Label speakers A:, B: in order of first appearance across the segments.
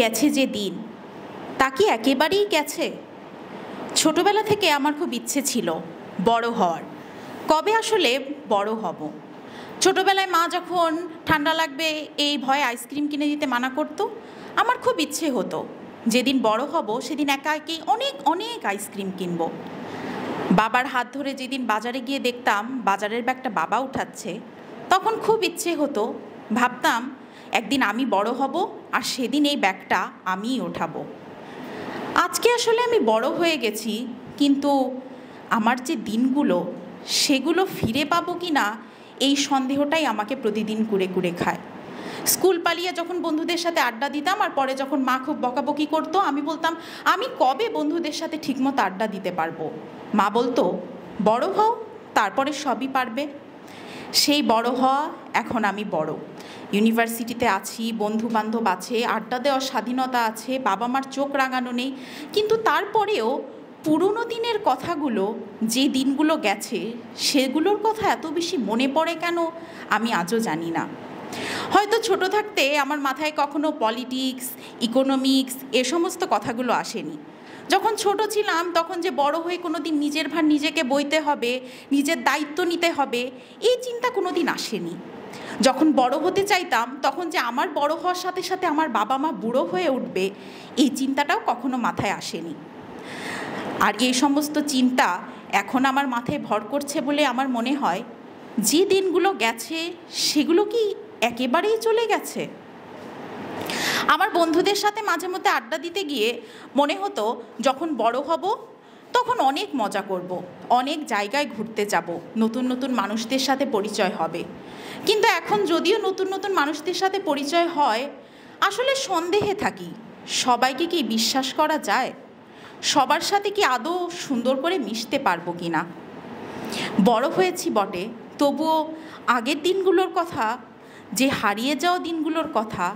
A: গেছে যে দিন তা কি একেবারেই গেছে ছোটবেলা থেকে আমার খুব ইচ্ছে ছিল বড় হওয়ার কবে আসলে বড় হব ছোটবেলায় মা যখন ঠান্ডা লাগবে এই ভয়ে আইসক্রিম কিনে দিতে মানা করতো আমার খুব ইচ্ছে হতো যেদিন বড় হব সেদিন একা একেই অনেক অনেক আইসক্রিম কিনব বাবার হাত ধরে যেদিন বাজারে গিয়ে দেখতাম বাজারের ব্যাগটা বাবা উঠাচ্ছে তখন খুব ইচ্ছে হতো ভাবতাম একদিন আমি বড় হব আর সেদিন এই ব্যাগটা আমিই ওঠাবো আজকে আসলে আমি বড় হয়ে গেছি কিন্তু আমার যে দিনগুলো সেগুলো ফিরে পাবো কি না এই সন্দেহটাই আমাকে প্রতিদিন কুড়ে কুড়ে খায় স্কুল পালিয়ে যখন বন্ধুদের সাথে আড্ডা দিতাম আর পরে যখন মা খুব বকাবকি করতো আমি বলতাম আমি কবে বন্ধুদের সাথে ঠিকমতো আড্ডা দিতে পারবো মা বলতো বড় হও তারপরে সবই পারবে সেই বড় হওয়া এখন আমি বড় ইউনিভার্সিটিতে আছি বন্ধুবান্ধব আছে আড্ডা দেওয়ার স্বাধীনতা আছে বাবা মার চোখ রাঙানো নেই কিন্তু তারপরেও পুরনো দিনের কথাগুলো যে দিনগুলো গেছে সেগুলোর কথা এত বেশি মনে পড়ে কেন আমি আজও জানি না হয়তো ছোট থাকতে আমার মাথায় কখনো পলিটিক্স ইকোনমিক্স এ সমস্ত কথাগুলো আসেনি যখন ছোট ছিলাম তখন যে বড় হয়ে কোনো দিন নিজের ভার নিজেকে বইতে হবে নিজের দায়িত্ব নিতে হবে এই চিন্তা কোনো দিন আসেনি যখন বড় হতে চাইতাম তখন যে আমার বড় হওয়ার সাথে সাথে আমার বাবা মা বুড়ো হয়ে উঠবে এই চিন্তাটাও কখনো মাথায় আসেনি আর এই সমস্ত চিন্তা এখন আমার মাথায় ভর করছে বলে আমার মনে হয় যে দিনগুলো গেছে সেগুলো কি একেবারেই চলে গেছে আমার বন্ধুদের সাথে মাঝে মধ্যে আড্ডা দিতে গিয়ে মনে হতো যখন বড় হব তখন অনেক মজা করব। অনেক জায়গায় ঘুরতে যাব নতুন নতুন মানুষদের সাথে পরিচয় হবে কিন্তু এখন যদিও নতুন নতুন মানুষদের সাথে পরিচয় হয় আসলে সন্দেহে থাকি সবাইকে কি বিশ্বাস করা যায় সবার সাথে কি আদৌ সুন্দর করে মিশতে পারবো কি না বড় হয়েছি বটে তবুও আগের দিনগুলোর কথা যে হারিয়ে যাওয়া দিনগুলোর কথা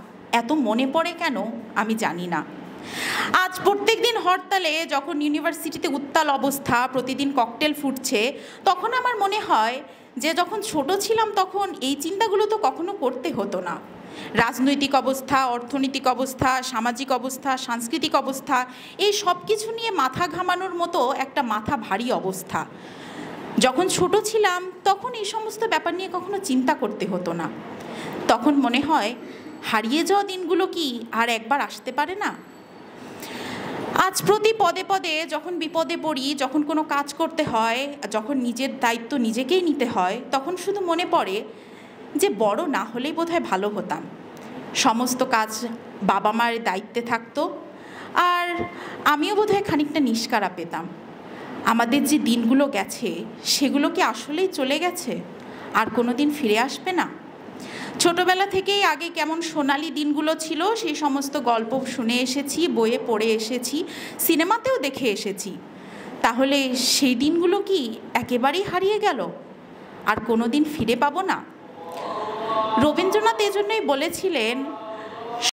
A: এত মনে পড়ে কেন আমি জানি না আজ প্রত্যেক দিন হরতালে যখন ইউনিভার্সিটিতে উত্তাল অবস্থা প্রতিদিন ককটেল ফুটছে তখন আমার মনে হয় যে যখন ছোট ছিলাম তখন এই চিন্তাগুলো তো কখনো করতে হতো না রাজনৈতিক অবস্থা অর্থনৈতিক অবস্থা সামাজিক অবস্থা সাংস্কৃতিক অবস্থা এই সব কিছু নিয়ে মাথা ঘামানোর মতো একটা মাথা ভারী অবস্থা যখন ছোট ছিলাম তখন এই সমস্ত ব্যাপার নিয়ে কখনো চিন্তা করতে হতো না তখন মনে হয় হারিয়ে যাওয়া দিনগুলো কি আর একবার আসতে পারে না আজ প্রতি পদে পদে যখন বিপদে পড়ি যখন কোনো কাজ করতে হয় যখন নিজের দায়িত্ব নিজেকেই নিতে হয় তখন শুধু মনে পড়ে যে বড় না হলেই বোধহয় ভালো হতাম সমস্ত কাজ বাবা মায়ের দায়িত্বে থাকতো আর আমিও বোধহয় খানিকটা নিষ্কারা পেতাম আমাদের যে দিনগুলো গেছে সেগুলো কি আসলেই চলে গেছে আর কোনো দিন ফিরে আসবে না ছোটবেলা থেকেই আগে কেমন সোনালি দিনগুলো ছিল সেই সমস্ত গল্প শুনে এসেছি বইয়ে পড়ে এসেছি সিনেমাতেও দেখে এসেছি তাহলে সেই দিনগুলো কি একেবারেই হারিয়ে গেল আর কোনো দিন ফিরে পাবো না রবীন্দ্রনাথ এজন্যই বলেছিলেন